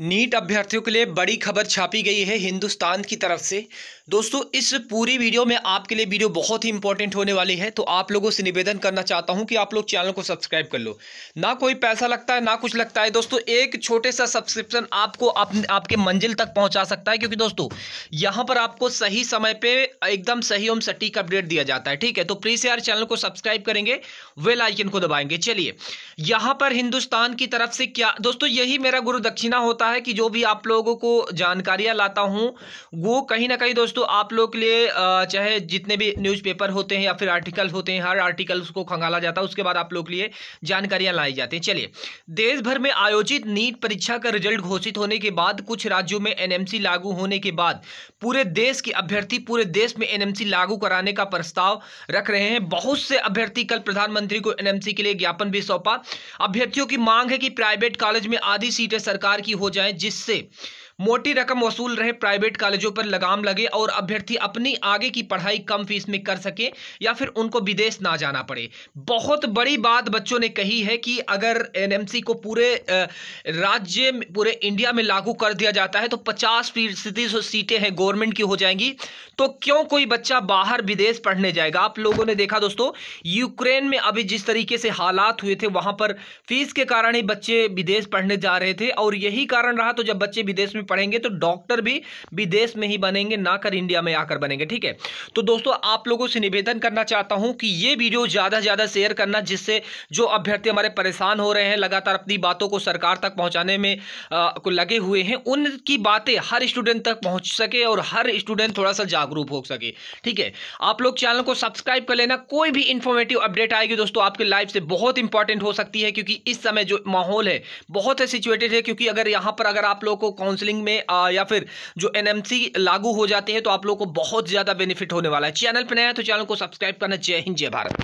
NEET अभ्यर्थियों के लिए बड़ी खबर छापी गई है हिंदुस्तान की तरफ से दोस्तों इस पूरी वीडियो में आपके लिए वीडियो बहुत ही इंपॉर्टेंट होने वाली है तो आप लोगों से निवेदन करना चाहता हूं कि आप लोग चैनल को सब्सक्राइब कर लो ना कोई पैसा लगता है ना कुछ लगता है दोस्तों एक छोटे सा सब्सक्रिप्शन आपको आप, आपके मंजिल तक पहुँचा सकता है क्योंकि दोस्तों यहाँ पर आपको सही समय पर एकदम सही एवं सटीक अपडेट दिया जाता है ठीक है तो प्लीज़ यार चैनल को सब्सक्राइब करेंगे वेल आइकन को दबाएंगे चलिए यहाँ पर हिंदुस्तान की तरफ से क्या दोस्तों यही मेरा गुरु दक्षिणा होता होता है कि जो भी आप लोगों को जानकारियाँ लाता हूँ वो कहीं ना कहीं दोस्तों आप लोग के लिए चाहे जितने भी न्यूज़पेपर होते हैं या फिर आर्टिकल्स होते हैं हर आर्टिकल्स को खंगाला जाता है उसके बाद आप लोग के लिए जानकारियाँ लाई जाती हैं चलिए देश भर में आयोजित नीट परीक्षा का रिजल्ट घोषित होने के बाद कुछ राज्यों में एन लागू होने के बाद पूरे देश के अभ्यर्थी पूरे देश में एन लागू कराने का प्रस्ताव रख रहे हैं बहुत से अभ्यर्थी कल प्रधानमंत्री को एन के लिए ज्ञापन भी सौंपा अभ्यर्थियों की मांग है कि प्राइवेट कॉलेज में आधी सीटें सरकार की हो जाए जाए जिससे मोटी रकम वसूल रहे प्राइवेट कॉलेजों पर लगाम लगे और अभ्यर्थी अपनी आगे की पढ़ाई कम फीस में कर सके या फिर उनको विदेश ना जाना पड़े बहुत बड़ी बात बच्चों ने कही है कि अगर एनएमसी को पूरे राज्य पूरे इंडिया में लागू कर दिया जाता है तो पचास फीसदी जो सीटें हैं गवर्नमेंट की हो जाएंगी तो क्यों कोई बच्चा बाहर विदेश पढ़ने जाएगा आप लोगों ने देखा दोस्तों यूक्रेन में अभी जिस तरीके से हालात हुए थे वहां पर फीस के कारण ही बच्चे विदेश पढ़ने जा रहे थे और यही कारण रहा तो जब बच्चे विदेश में पढ़ेंगे तो डॉक्टर भी विदेश में ही बनेंगे ना कर इंडिया में आकर बनेंगे ठीक है तो दोस्तों आप लोगों से निवेदन करना चाहता हूं कि ये वीडियो ज़्यादा से ज़्यादा शेयर करना जिससे जो अभ्यर्थी हमारे परेशान हो रहे हैं लगातार अपनी बातों को सरकार तक पहुंचाने में आ, लगे हुए हैं उनकी बातें हर स्टूडेंट तक पहुंच सके और हर स्टूडेंट थोड़ा सा जागरूक हो सके ठीक है आप लोग चैनल को सब्सक्राइब कर लेना कोई भी इंफॉर्मेटिव अपडेट आएगी दोस्तों आपके लाइफ से बहुत इंपॉर्टेंट हो सकती है क्योंकि इस समय जो माहौल है बहुत है सिचुएटेड है क्योंकि अगर यहां पर अगर आप लोग को काउंसिलिंग ट्रेडिंग में आ, या फिर जो एन लागू हो जाते हैं तो आप लोगों को बहुत ज़्यादा बेनिफिट होने वाला है चैनल पर नया तो चैनल को सब्सक्राइब करना जय हिंद जय भारत